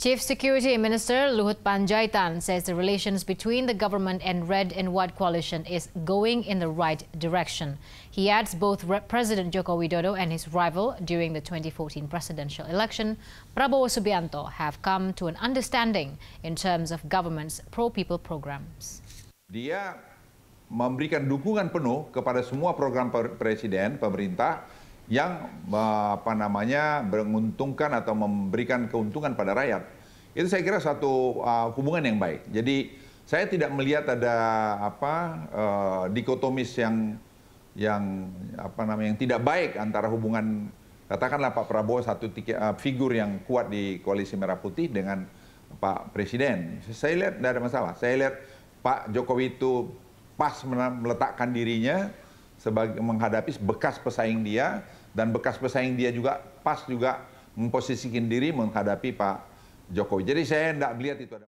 Chief Security Minister Luhut Panjaitan says the relations between the government and Red and White coalition is going in the right direction. He adds both President Joko Widodo and his rival during the 2014 presidential election, Prabowo Subianto, have come to an understanding in terms of government's pro-people programs. Dia memberikan dukungan penuh kepada semua program presiden, pemerintah, yang apa namanya menguntungkan atau memberikan keuntungan pada rakyat. Itu saya kira satu uh, hubungan yang baik. Jadi saya tidak melihat ada apa uh, dikotomis yang yang apa namanya yang tidak baik antara hubungan katakanlah Pak Prabowo satu tiki, uh, figur yang kuat di koalisi Merah Putih dengan Pak Presiden. Saya lihat tidak ada masalah. Saya lihat Pak Jokowi itu pas meletakkan dirinya sebagai menghadapi bekas pesaing dia dan bekas pesaing dia juga pas juga memposisikan diri menghadapi pak jokowi jadi saya tidak melihat itu ada